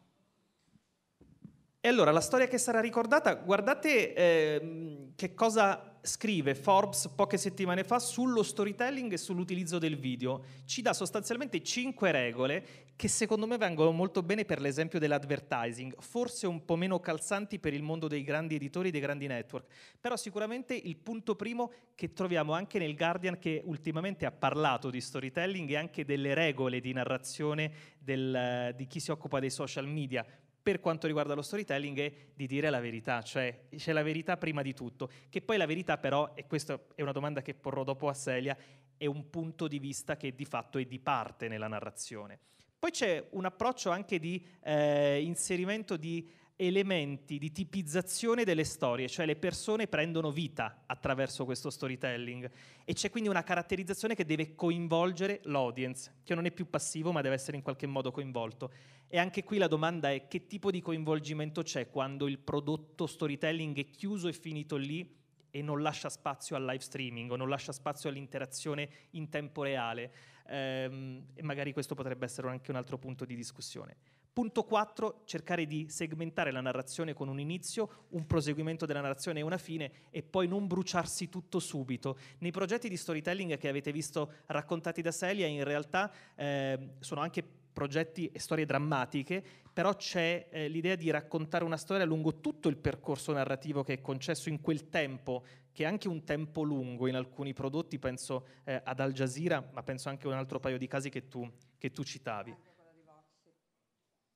E allora, la storia che sarà ricordata, guardate eh, che cosa scrive Forbes poche settimane fa sullo storytelling e sull'utilizzo del video. Ci dà sostanzialmente cinque regole che secondo me vengono molto bene per l'esempio dell'advertising, forse un po' meno calzanti per il mondo dei grandi editori e dei grandi network, però sicuramente il punto primo che troviamo anche nel Guardian che ultimamente ha parlato di storytelling e anche delle regole di narrazione del, di chi si occupa dei social media, per quanto riguarda lo storytelling è di dire la verità, cioè c'è la verità prima di tutto, che poi la verità però, e questa è una domanda che porrò dopo a Celia, è un punto di vista che di fatto è di parte nella narrazione. Poi c'è un approccio anche di eh, inserimento di elementi di tipizzazione delle storie, cioè le persone prendono vita attraverso questo storytelling e c'è quindi una caratterizzazione che deve coinvolgere l'audience, che non è più passivo ma deve essere in qualche modo coinvolto. E anche qui la domanda è che tipo di coinvolgimento c'è quando il prodotto storytelling è chiuso e finito lì e non lascia spazio al live streaming o non lascia spazio all'interazione in tempo reale. Ehm, e magari questo potrebbe essere anche un altro punto di discussione. Punto 4, cercare di segmentare la narrazione con un inizio, un proseguimento della narrazione e una fine e poi non bruciarsi tutto subito. Nei progetti di storytelling che avete visto raccontati da Celia in realtà eh, sono anche progetti e storie drammatiche, però c'è eh, l'idea di raccontare una storia lungo tutto il percorso narrativo che è concesso in quel tempo, che è anche un tempo lungo in alcuni prodotti, penso eh, ad Al Jazeera, ma penso anche a un altro paio di casi che tu, che tu citavi.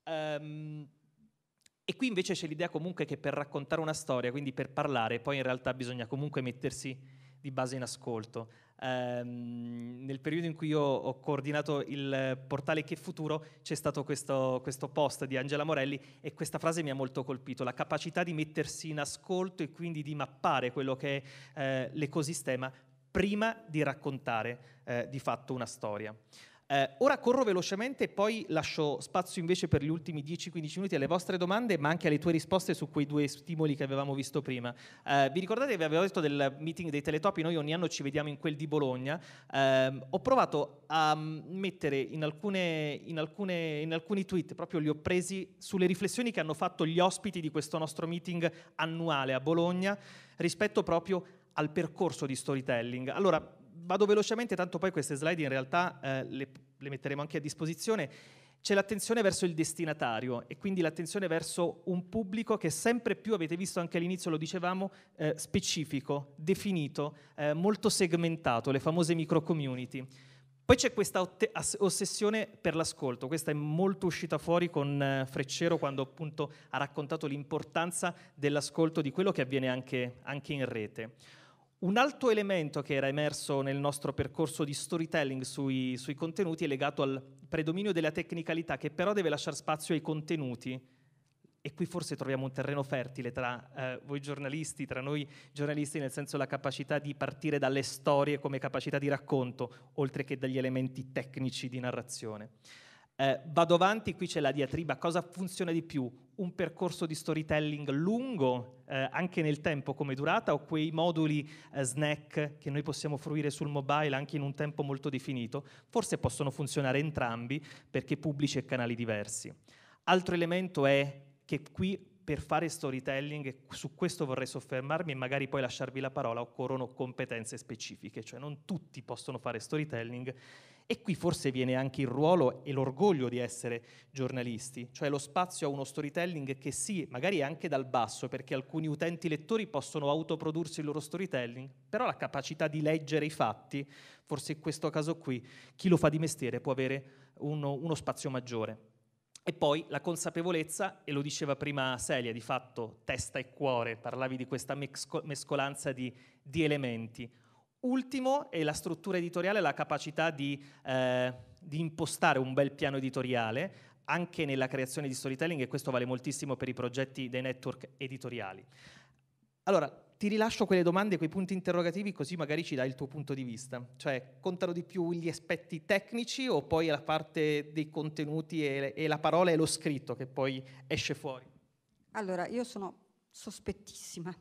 Um, e qui invece c'è l'idea comunque che per raccontare una storia, quindi per parlare, poi in realtà bisogna comunque mettersi di base in ascolto. Um, nel periodo in cui io ho coordinato il portale Che Futuro c'è stato questo, questo, post di Angela Morelli e questa frase mi ha molto colpito, la capacità di mettersi in ascolto e quindi di mappare quello che è eh, l'ecosistema prima di raccontare eh, di fatto una storia. Eh, ora corro velocemente e poi lascio spazio invece per gli ultimi 10-15 minuti alle vostre domande, ma anche alle tue risposte su quei due stimoli che avevamo visto prima. Eh, vi ricordate che vi avevo detto del meeting dei teletopi? Noi ogni anno ci vediamo in quel di Bologna. Eh, ho provato a mettere in, alcune, in, alcune, in alcuni tweet, proprio li ho presi, sulle riflessioni che hanno fatto gli ospiti di questo nostro meeting annuale a Bologna rispetto proprio al percorso di storytelling. Allora, vado velocemente, tanto poi queste slide in realtà eh, le, le metteremo anche a disposizione. C'è l'attenzione verso il destinatario e quindi l'attenzione verso un pubblico che sempre più, avete visto anche all'inizio, lo dicevamo, eh, specifico, definito, eh, molto segmentato, le famose micro community. Poi c'è questa ossessione per l'ascolto, questa è molto uscita fuori con eh, Freccero quando appunto ha raccontato l'importanza dell'ascolto di quello che avviene anche, anche in rete. Un altro elemento che era emerso nel nostro percorso di storytelling sui, sui, contenuti è legato al predominio della tecnicalità che però deve lasciare spazio ai contenuti. E qui forse troviamo un terreno fertile tra eh, voi giornalisti, tra noi giornalisti, nel senso la capacità di partire dalle storie come capacità di racconto, oltre che dagli elementi tecnici di narrazione. Eh, vado avanti, qui c'è la diatriba, cosa funziona di più? Un percorso di storytelling lungo, eh, anche nel tempo come durata, o quei moduli eh, snack che noi possiamo fruire sul mobile anche in un tempo molto definito? Forse possono funzionare entrambi perché pubblici e canali diversi. Altro elemento è che qui per fare storytelling, e su questo vorrei soffermarmi e magari poi lasciarvi la parola, occorrono competenze specifiche, cioè non tutti possono fare storytelling e qui forse viene anche il ruolo e l'orgoglio di essere giornalisti, cioè lo spazio a uno storytelling che sì, magari anche dal basso, perché alcuni utenti lettori possono autoprodursi il loro storytelling, però la capacità di leggere i fatti, forse in questo caso qui, chi lo fa di mestiere può avere uno, uno spazio maggiore. E poi la consapevolezza, e lo diceva prima Celia, di fatto testa e cuore, parlavi di questa mescolanza di, di elementi, Ultimo è la struttura editoriale, la capacità di, eh, di impostare un bel piano editoriale, anche nella creazione di storytelling e questo vale moltissimo per i progetti dei network editoriali. Allora, ti rilascio quelle domande, quei punti interrogativi, così magari ci dai il tuo punto di vista. Cioè, contano di più gli aspetti tecnici o poi la parte dei contenuti e, e la parola e lo scritto che poi esce fuori? Allora, io sono sospettissima,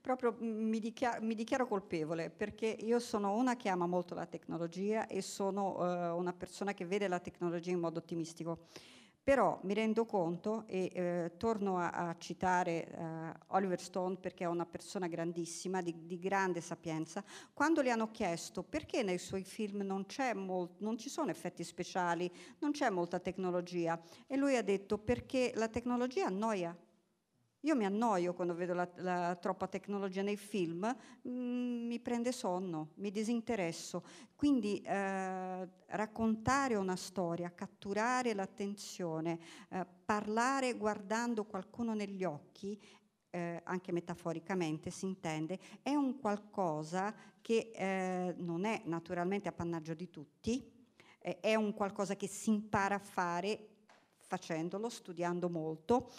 proprio mi dichiaro, mi dichiaro, colpevole perché io sono una che ama molto la tecnologia e sono eh, una persona che vede la tecnologia in modo ottimistico. Però mi rendo conto, e eh, torno a, a citare eh, Oliver Stone perché è una persona grandissima, di, di, grande sapienza, quando le hanno chiesto perché nei suoi film non, molt- non ci sono effetti speciali, non c'è molta tecnologia, e lui ha detto perché la tecnologia annoia, io mi annoio quando vedo la, la troppa tecnologia nei film, mm, mi prende sonno, mi disinteresso. Quindi eh, raccontare una storia, catturare l'attenzione, eh, parlare guardando qualcuno negli occhi, eh, anche metaforicamente si intende, è un qualcosa che eh, non è naturalmente appannaggio di tutti, è un qualcosa che si impara a fare facendolo, studiando molto,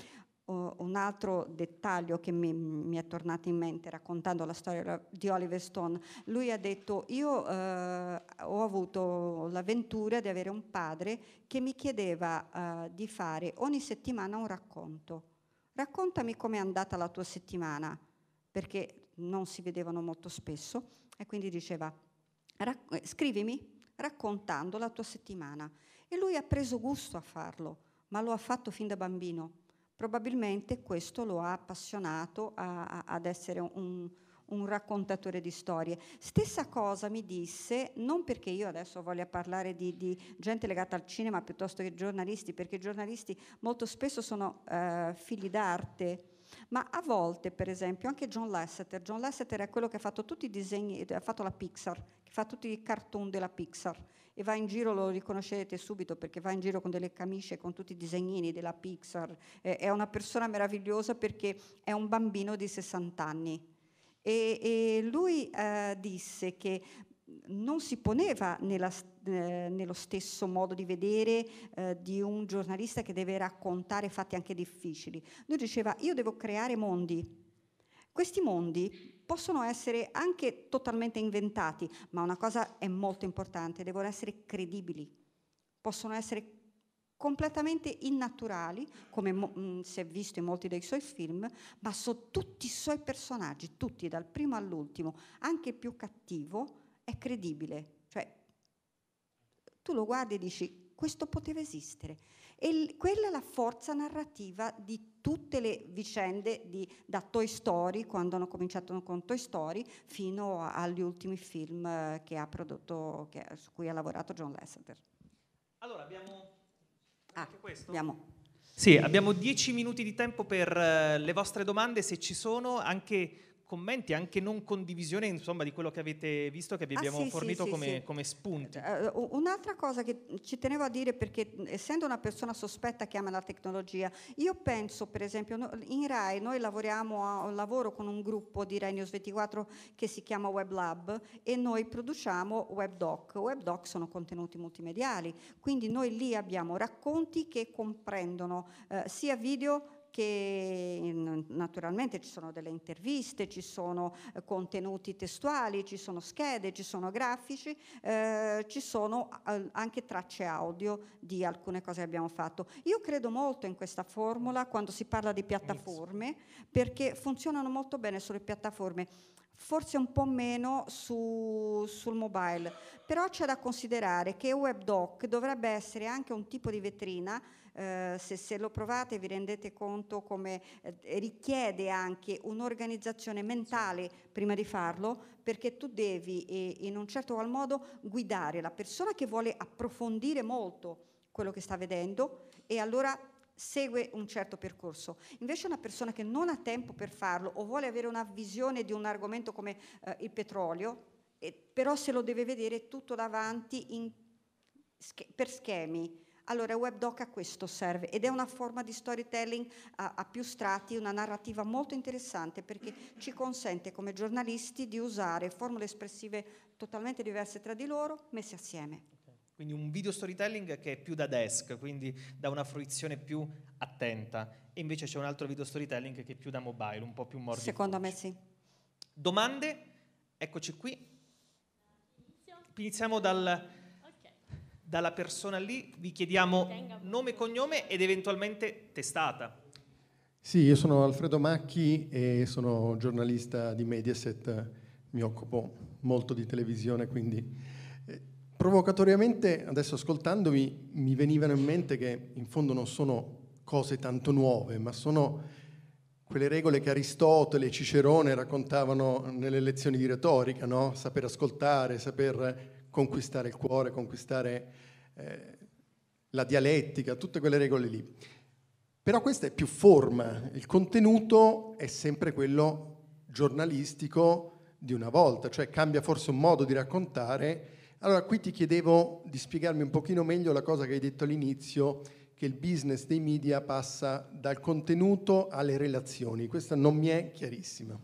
un altro dettaglio che mi, mi, è tornato in mente raccontando la storia di Oliver Stone, lui ha detto io uh, ho avuto l'avventura di avere un padre che mi chiedeva uh, di fare ogni settimana un racconto. Raccontami com'è andata la tua settimana, perché non si vedevano molto spesso e quindi diceva rac- eh, scrivimi raccontando la tua settimana. E lui ha preso gusto a farlo, ma lo ha fatto fin da bambino Probabilmente questo lo ha appassionato a, a, ad essere un, un raccontatore di storie. Stessa cosa mi disse, non perché io adesso voglia parlare di, di gente legata al cinema piuttosto che giornalisti, perché i giornalisti molto spesso sono eh, figli d'arte. Ma a volte, per esempio, anche John Lasseter, John Lasseter è quello che ha fatto tutti i disegni, ha fatto la Pixar, che fa tutti i cartoon della Pixar, e va in giro, lo riconoscerete subito perché va in giro con delle camicie, con tutti i disegnini della Pixar, eh, è una persona meravigliosa perché è un bambino di 60 anni. E, e lui eh, disse che non si poneva nella, eh, nello stesso modo di vedere eh, di un giornalista che deve raccontare fatti anche difficili. Lui diceva io devo creare mondi, questi mondi possono essere anche totalmente inventati, ma una cosa è molto importante, devono essere credibili, possono essere completamente innaturali, come mh, mm, si è visto in molti dei suoi film, ma su tutti i suoi personaggi, tutti dal primo all'ultimo, anche il più cattivo, è credibile. Cioè, tu lo guardi e dici, questo poteva esistere. E quella è la forza narrativa di tutte le vicende di, da Toy Story, quando hanno cominciato con Toy Story, fino agli ultimi film eh, che ha prodotto, che, su cui ha lavorato John Lasseter. Allora, abbiamo ah, questo? Abbiamo. Sì, abbiamo dieci minuti di tempo per eh, le vostre domande, se ci sono, anche commenti, anche non condivisione insomma, di quello che avete visto, che vi ah, abbiamo ah, sì, fornito sì, come, sì. come, spunti. Uh, un'altra cosa che ci tenevo a dire, perché essendo una persona sospetta che ama la tecnologia, io penso per esempio, in RAI noi lavoriamo a, lavoro con un gruppo di RAI News 24 che si chiama Web Lab e noi produciamo web doc web doc sono contenuti multimediali, quindi noi lì abbiamo racconti che comprendono eh, sia video che naturalmente ci sono delle interviste, ci sono eh, contenuti testuali, ci sono schede, ci sono grafici, eh, ci sono anche tracce audio di alcune cose che abbiamo fatto. Io credo molto in questa formula quando si parla di piattaforme perché funzionano molto bene sulle piattaforme forse un po' meno su, sul mobile, però c'è da considerare che WebDoc dovrebbe essere anche un tipo di vetrina eh, se, se, lo provate vi rendete conto come eh, richiede anche un'organizzazione mentale prima di farlo, perché tu devi eh, in un certo qual modo guidare la persona che vuole approfondire molto quello che sta vedendo e allora segue un certo percorso. Invece una persona che non ha tempo per farlo o vuole avere una visione di un argomento come eh, il petrolio, eh, però se lo deve vedere tutto davanti in, per schemi, allora, WebDoc a questo serve ed è una forma di storytelling a, a, più strati, una narrativa molto interessante perché ci consente come giornalisti di usare formule espressive totalmente diverse tra di loro messe assieme. Quindi un video storytelling che è più da desk, quindi da una fruizione più attenta, e invece c'è un altro video storytelling che è più da mobile, un po' più morbido. Secondo me sì. Domande? Eccoci qui. Iniziamo dal, dalla persona lì vi chiediamo nome, cognome ed eventualmente testata. Sì, io sono Alfredo Macchi e sono giornalista di Mediaset, mi occupo molto di televisione, quindi eh, provocatoriamente adesso ascoltandovi mi venivano in mente che in fondo non sono cose tanto nuove, ma sono quelle regole che Aristotele e Cicerone raccontavano nelle lezioni di retorica, no? saper ascoltare, saper conquistare il cuore, conquistare eh, la dialettica, tutte quelle regole lì. Però questa è più forma, il contenuto è sempre quello giornalistico di una volta, cioè cambia forse un modo di raccontare. Allora qui ti chiedevo di spiegarmi un pochino meglio la cosa che hai detto all'inizio, che il business dei media passa dal contenuto alle relazioni. Questa non mi è chiarissima.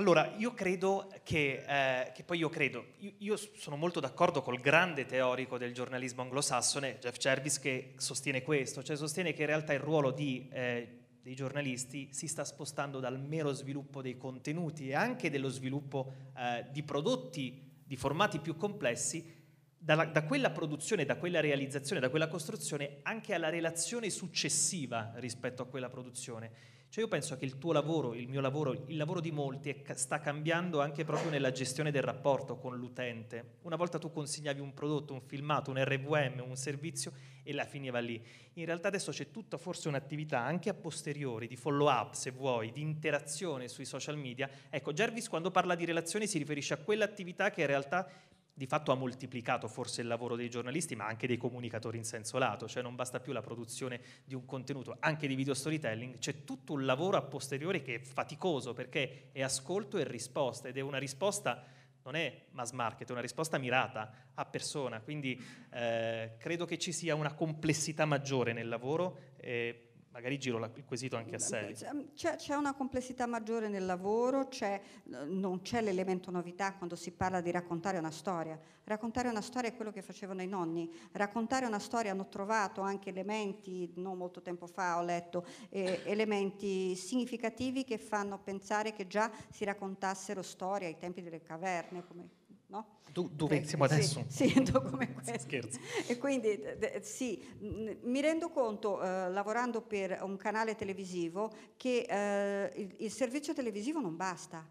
Allora, io credo che, eh, che poi io credo, io, io, sono molto d'accordo col grande teorico del giornalismo anglosassone, Jeff Jervis, che sostiene questo, cioè sostiene che in realtà il ruolo di, eh, dei giornalisti si sta spostando dal mero sviluppo dei contenuti e anche dello sviluppo eh, di prodotti, di formati più complessi, dalla, da quella produzione, da quella realizzazione, da quella costruzione, anche alla relazione successiva rispetto a quella produzione. Cioè io penso che il tuo lavoro, il mio lavoro, il lavoro di molti è, sta cambiando anche proprio nella gestione del rapporto con l'utente. Una volta tu consegnavi un prodotto, un filmato, un RVM, un servizio e la finiva lì. In realtà adesso c'è tutta forse un'attività anche a posteriori di follow up, se vuoi, di interazione sui social media. Ecco, Jarvis quando parla di relazioni si riferisce a quell'attività che in realtà di fatto ha moltiplicato forse il lavoro dei giornalisti, ma anche dei comunicatori in senso lato, cioè non basta più la produzione di un contenuto, anche di video storytelling, c'è tutto un lavoro a posteriori che è faticoso perché è ascolto e risposta ed è una risposta non è mass market, è una risposta mirata a persona, quindi eh, credo che ci sia una complessità maggiore nel lavoro. Eh, magari giro il quesito anche a sé. Mm, c'è, c'è, una complessità maggiore nel lavoro, c'è, non c'è l'elemento novità quando si parla di raccontare una storia. Raccontare una storia è quello che facevano i nonni. Raccontare una storia hanno trovato anche elementi, non molto tempo fa ho letto, eh, elementi significativi che fanno pensare che già si raccontassero storie ai tempi delle caverne, come No? Du- durissimo eh, adesso. Sì, sì come questo. Scherzo. E quindi d- d- sì, n- mi rendo conto, eh, lavorando per un canale televisivo, che eh, il, il, servizio televisivo non basta.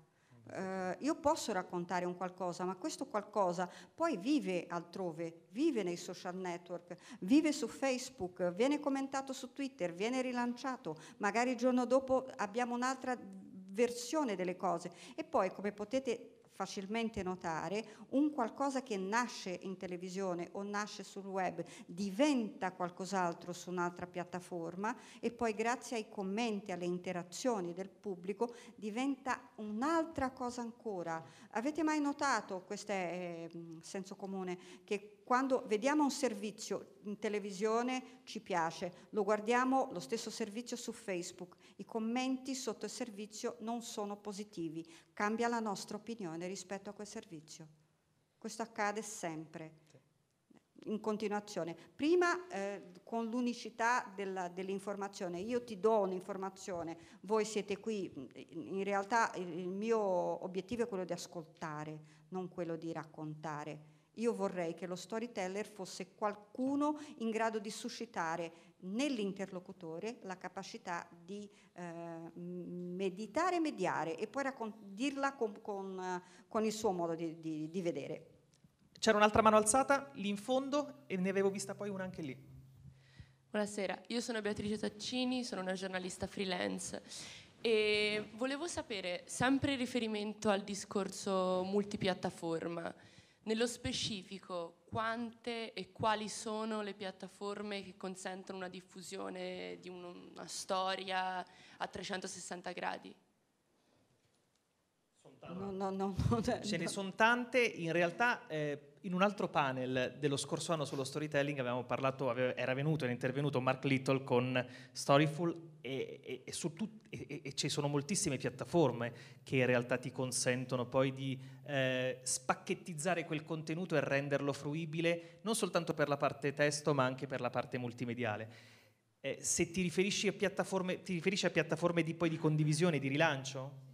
Eh, io posso raccontare un qualcosa, ma questo qualcosa poi vive altrove, vive nei social network, vive su Facebook, viene commentato su Twitter, viene rilanciato, magari il giorno dopo abbiamo un'altra versione delle cose e poi come potete facilmente notare, un qualcosa che nasce in televisione o nasce sul web diventa qualcos'altro su un'altra piattaforma e poi grazie ai commenti, alle interazioni del pubblico diventa un'altra cosa ancora. Avete mai notato, questo è eh, senso comune, che quando vediamo un servizio in televisione ci piace, lo guardiamo lo stesso servizio su Facebook, i commenti sotto il servizio non sono positivi, cambia la nostra opinione rispetto a quel servizio. Questo accade sempre in continuazione. Prima eh, con l'unicità della, dell'informazione, io ti do un'informazione, voi siete qui, in realtà il mio obiettivo è quello di ascoltare, non quello di raccontare. Io vorrei che lo storyteller fosse qualcuno in grado di suscitare nell'interlocutore la capacità di eh, meditare e mediare e poi dirla con, con, eh, con, il suo modo di, di, di vedere. C'era un'altra mano alzata lì in fondo e ne avevo vista poi una anche lì. Buonasera, io sono Beatrice Taccini, sono una giornalista freelance e volevo sapere, sempre in riferimento al discorso multipiattaforma, nello specifico, quante e quali sono le piattaforme che consentono una diffusione di una storia a 360 gradi? No, no, no, no, no. Ce ne sono tante, in realtà eh, in un altro panel dello scorso anno sullo storytelling avevamo parlato, era venuto, era intervenuto Mark Little con Storyful e, e, e, tut, e ci sono moltissime piattaforme che in realtà ti consentono poi di eh, spacchettizzare quel contenuto e renderlo fruibile non soltanto per la parte testo ma anche per la parte multimediale. Eh, se ti riferisci, ti riferisci a piattaforme, di, poi, di condivisione, di rilancio?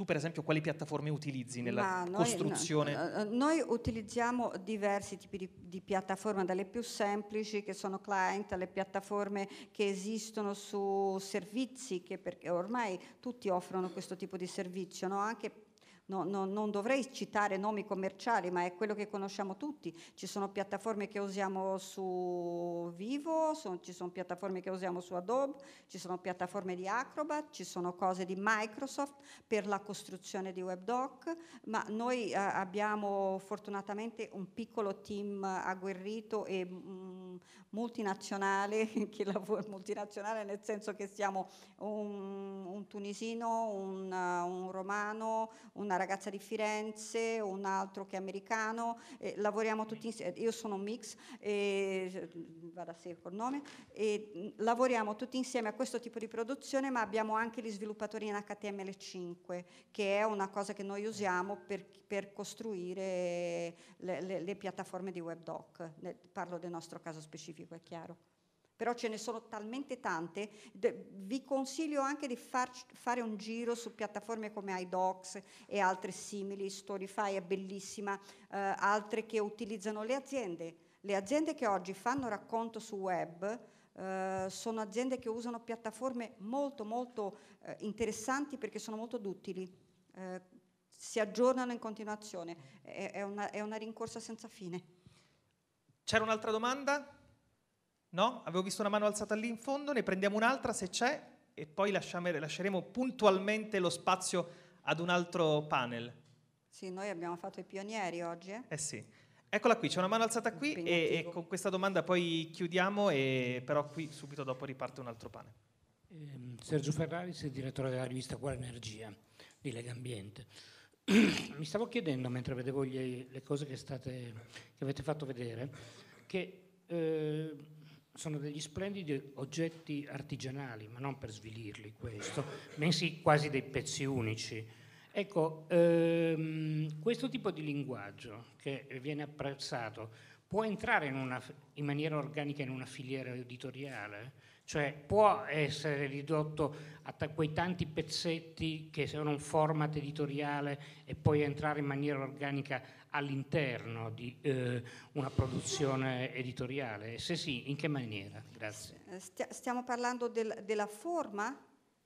Tu per esempio quali piattaforme utilizzi nella noi, costruzione? No, eh, eh, noi utilizziamo diversi tipi di, di piattaforme, dalle più semplici che sono client, alle piattaforme che esistono su servizi, che perché ormai tutti offrono questo tipo di servizio, no? anche no, no, non dovrei citare nomi commerciali, ma è quello che conosciamo tutti. Ci sono piattaforme che usiamo su Vivo, sono, ci sono piattaforme che usiamo su Adobe, ci sono piattaforme di Acrobat, ci sono cose di Microsoft per la costruzione di WebDoc, ma noi eh, abbiamo fortunatamente un piccolo team agguerrito e mh, mm, multinazionale, che lavora multinazionale nel senso che siamo un, un tunisino, un, un romano, un arabo ragazza di Firenze, un altro che è americano, eh, lavoriamo tutti insieme, eh, io sono un mix, eh, mm, vado a sé col nome, eh, lavoriamo tutti insieme a questo tipo di produzione, ma abbiamo anche gli sviluppatori in HTML5, che è una cosa che noi usiamo per, per costruire le, le, le piattaforme di WebDoc. Parlo del nostro caso specifico, è chiaro però ce ne sono talmente tante, vi consiglio anche di far, fare un giro su piattaforme come iDocs e altre simili, Storify è bellissima, eh, altre che utilizzano le aziende. Le aziende che oggi fanno racconto su web eh, sono aziende che usano piattaforme molto molto eh, interessanti perché sono molto duttili eh, si aggiornano in continuazione, è, una, è una rincorsa senza fine. C'era un'altra domanda? No? Avevo visto una mano alzata lì in fondo, ne prendiamo un'altra se c'è e poi lasceremo puntualmente lo spazio ad un altro panel. Sì, noi abbiamo fatto i pionieri oggi. Eh, eh sì. Eccola qui, c'è una mano alzata qui e, e, con questa domanda poi chiudiamo e però qui subito dopo riparte un altro panel. Ehm, Sergio Ferraris, direttore della rivista Quale Energia di Lega Ambiente. Mi stavo chiedendo, mentre vedevo gli, le cose che, state, che, avete fatto vedere, che eh, sono degli splendidi oggetti artigianali, ma non per svilirli questo, bensì quasi dei pezzi unici. Ecco, ehm, questo tipo di linguaggio che viene apprezzato può entrare in, una, in maniera organica in una filiera editoriale, cioè può essere ridotto a quei tanti pezzetti che sono un format editoriale e poi entrare in maniera organica all'interno di eh, una produzione editoriale? se sì, in che maniera? Grazie. Stiamo parlando del, della forma?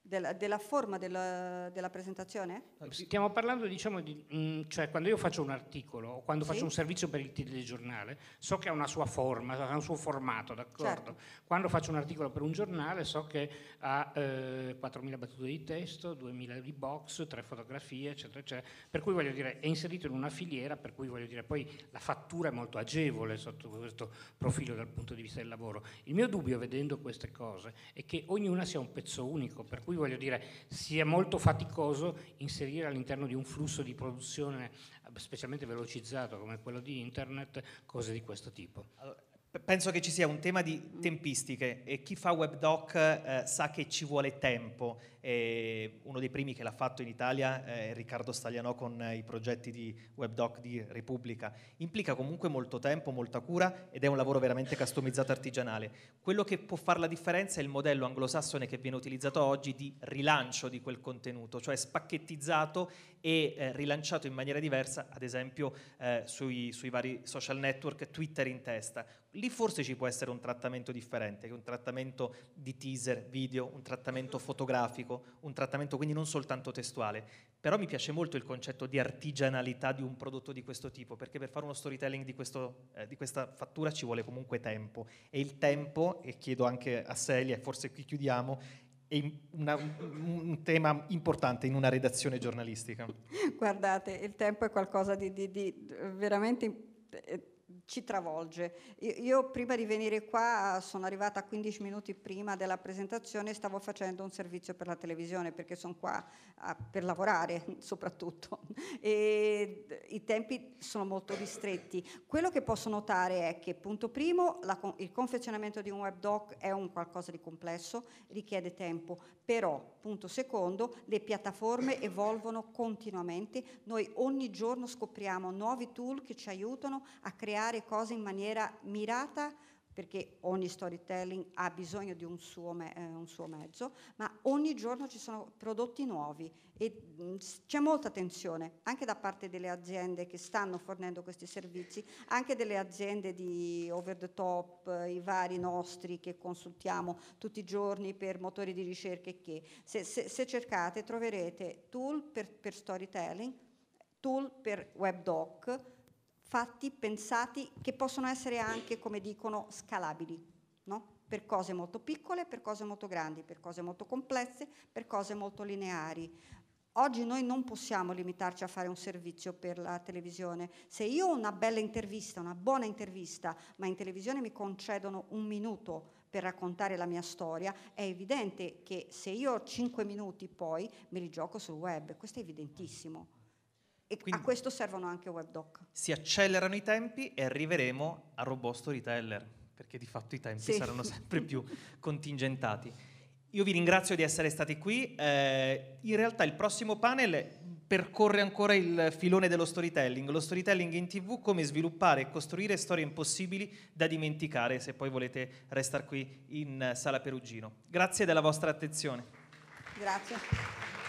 Della, della, forma della, della, presentazione? Stiamo parlando, diciamo, di, mh, mm, cioè quando io faccio un articolo o quando sì. faccio un servizio per il telegiornale, so che ha una sua forma, ha un suo formato, d'accordo? Certo. Quando faccio un articolo per un giornale, so che ha eh, 4.000 battute di testo, 2.000 di box, 3 fotografie, eccetera, eccetera. Per cui voglio dire, è inserito in una filiera, per cui voglio dire, poi la fattura è molto agevole sotto questo profilo dal punto di vista del lavoro. Il mio dubbio, vedendo queste cose, è che ognuna sia un pezzo unico, per cui cui voglio dire sia molto faticoso inserire all'interno di un flusso di produzione specialmente velocizzato come quello di internet cose di questo tipo. Allora, penso che ci sia un tema di tempistiche e chi fa webdoc eh, sa che ci vuole tempo eh, uno dei primi che l'ha fatto in Italia è Riccardo Staglianò con i progetti di WebDoc di Repubblica. Implica comunque molto tempo, molta cura ed è un lavoro veramente customizzato artigianale. Quello che può fare la differenza è il modello anglosassone che viene utilizzato oggi di rilancio di quel contenuto, cioè spacchettizzato e eh, rilanciato in maniera diversa, ad esempio eh, sui, sui vari social network, Twitter in testa. Lì forse ci può essere un trattamento differente, un trattamento di teaser, video, un trattamento fotografico tecnico, un trattamento quindi non soltanto testuale. Però mi piace molto il concetto di artigianalità di un prodotto di questo tipo, perché per fare uno storytelling di, questo, eh, di questa fattura ci vuole comunque tempo. E il tempo, e chiedo anche a Celia, e forse qui chiudiamo, è una, un tema importante in una redazione giornalistica. Guardate, il tempo è qualcosa di, di, di veramente eh, ci travolge. Io prima di venire qua ah, sono arrivata 15 minuti prima della presentazione e stavo facendo un servizio per la televisione perché sono qua a, ah, per lavorare soprattutto. E i tempi sono molto ristretti. Quello che posso notare è che, punto primo, la, il confezionamento di un web doc è un qualcosa di complesso, richiede tempo, però, punto secondo, le piattaforme evolvono continuamente, noi ogni giorno scopriamo nuovi tool che ci aiutano a creare cose in maniera mirata, perché ogni storytelling ha bisogno di un suo, me- eh, un suo, mezzo, ma ogni giorno ci sono prodotti nuovi e mh, mm, c'è molta attenzione anche da parte delle aziende che stanno fornendo questi servizi, anche delle aziende di over the top, eh, i vari nostri che consultiamo tutti i giorni per motori di ricerca e che. Se, se, se cercate troverete tool per, per storytelling, tool per webdoc, fatti, pensati, che possono essere anche, come dicono, scalabili, no? per cose molto piccole, per cose molto grandi, per cose molto complesse, per cose molto lineari. Oggi noi non possiamo limitarci a fare un servizio per la televisione. Se io ho una bella intervista, una buona intervista, ma in televisione mi concedono un minuto per raccontare la mia storia, è evidente che se io ho cinque minuti poi me li gioco sul web, questo è evidentissimo. E Quindi a questo servono anche webdoc. Si accelerano i tempi e arriveremo a robot storyteller, perché di fatto i tempi sì. saranno sempre più contingentati. Io vi ringrazio di essere stati qui. Eh, in realtà il prossimo panel percorre ancora il filone dello storytelling, lo storytelling in tv, come sviluppare e costruire storie impossibili da dimenticare se poi volete restare qui in eh, Sala Perugino. Grazie della vostra attenzione. Grazie.